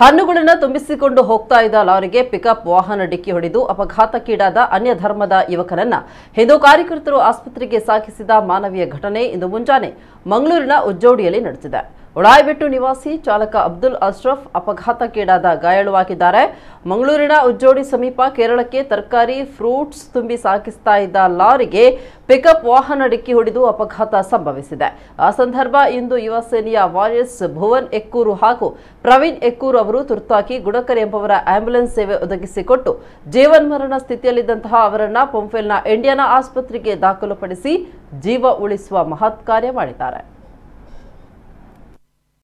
ಹಣ್ಣುಗಳನ್ನು ತುಂಬಿಸಿಕೊಂಡು ಹೋಗ್ತಾ ಇದ್ದ ಲಾರಿಗೆ ಪಿಕಪ್ ವಾಹನ ಡಿಕ್ಕಿ ಹೊಡೆದು ಅಪಘಾತಕ್ಕೀಡಾದ ಅನ್ಯ ಧರ್ಮದ ಯುವಕನನ್ನ ಹಿಂದೂ ಕಾರ್ಯಕರ್ತರು ಆಸ್ಪತ್ರೆಗೆ ಸಾಗಿಸಿದ ಮಾನವೀಯ ಘಟನೆ ಇಂದು ಮುಂಜಾನೆ ಮಂಗಳೂರಿನ ಉಜ್ಜೋಡಿಯಲ್ಲಿ ನಡೆಸಿದೆ ಉಳಾಯ್ಬೆಟ್ಟು ನಿವಾಸಿ ಚಾಲಕ ಅಬ್ದುಲ್ ಅಶ್ರಫ್ ಅಪಘಾತಕ್ಕೀಡಾದ ಗಾಯಾಳುವಾಗಿದ್ದಾರೆ ಮಂಗಳೂರಿನ ಉಜ್ಜೋಡಿ ಸಮೀಪ ಕೇರಳಕ್ಕೆ ತರಕಾರಿ ಫ್ರೂಟ್ಸ್ ತುಂಬಿ ಸಾಗಿಸ್ತಾ ಇದ್ದ ಲಾರಿಗೆ ಪಿಕಪ್ ವಾಹನ ಡಿಕ್ಕಿ ಹೊಡೆದು ಅಪಘಾತ ಸಂಭವಿಸಿದೆ ಆ ಸಂದರ್ಭ ಇಂದು ಯುವ ಸೇನೆಯ ವಾರಿಯರ್ಸ್ ಭುವನ್ ಎಕ್ಕೂರು ಹಾಗೂ ಪ್ರವೀಣ್ ಎಕ್ಕೂರು ಅವರು ತುರ್ತಾಗಿ ಗುಡಕರ್ ಎಂಬವರ ಆಂಬ್ಯುಲೆನ್ಸ್ ಸೇವೆ ಒದಗಿಸಿಕೊಟ್ಟು ಜೀವನ್ಮರಣ ಸ್ಥಿತಿಯಲ್ಲಿದ್ದಂತಹ ಅವರನ್ನ ಪೊಂಫೆಲ್ನ ಇಂಡಿಯಾನ ಆಸ್ಪತ್ರೆಗೆ ದಾಖಲುಪಡಿಸಿ ಜೀವ ಉಳಿಸುವ ಮಹತ್ ಕಾರ್ಯ ಮಾಡಿದ್ದಾರೆ